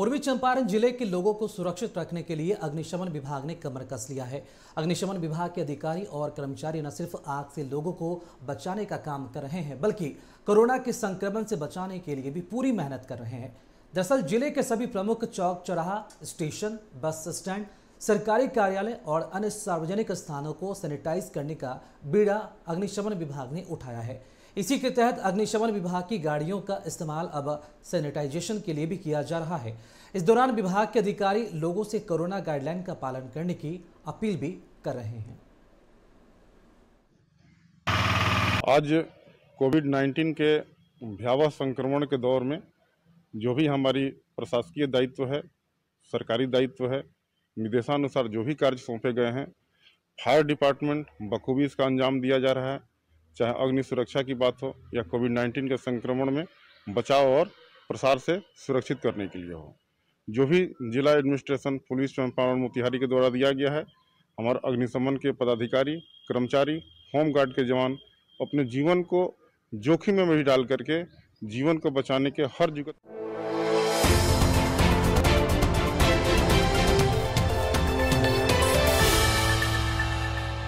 पूर्वी चंपारण जिले के लोगों को सुरक्षित रखने के लिए अग्निशमन विभाग ने कमर कस लिया है अग्निशमन विभाग के अधिकारी और कर्मचारी न सिर्फ आग से लोगों को बचाने का काम कर रहे हैं बल्कि कोरोना के संक्रमण से बचाने के लिए भी पूरी मेहनत कर रहे हैं दरअसल जिले के सभी प्रमुख चौक चौराहा स्टेशन बस स्टैंड सरकारी कार्यालय और अन्य सार्वजनिक स्थानों को सैनिटाइज करने का बीड़ा अग्निशमन विभाग ने उठाया है इसी के तहत अग्निशमन विभाग की गाड़ियों का इस्तेमाल अब सैनिटाइजेशन के लिए भी किया जा रहा है इस दौरान विभाग के अधिकारी लोगों से कोरोना गाइडलाइन का पालन करने की अपील भी कर रहे हैं आज कोविड 19 के भयावह संक्रमण के दौर में जो भी हमारी प्रशासकीय दायित्व है सरकारी दायित्व है निर्देशानुसार जो भी कार्य सौंपे गए हैं फायर डिपार्टमेंट बखूबी इसका अंजाम दिया जा रहा है चाहे अग्नि सुरक्षा की बात हो या कोविड नाइन्टीन के संक्रमण में बचाव और प्रसार से सुरक्षित करने के लिए हो जो भी जिला एडमिनिस्ट्रेशन पुलिस चंपारण मोतिहारी के द्वारा दिया गया है हमारे अग्निशमन के पदाधिकारी कर्मचारी होम गार्ड के जवान अपने जीवन को जोखिम में भी डाल करके जीवन को बचाने के हर जुगत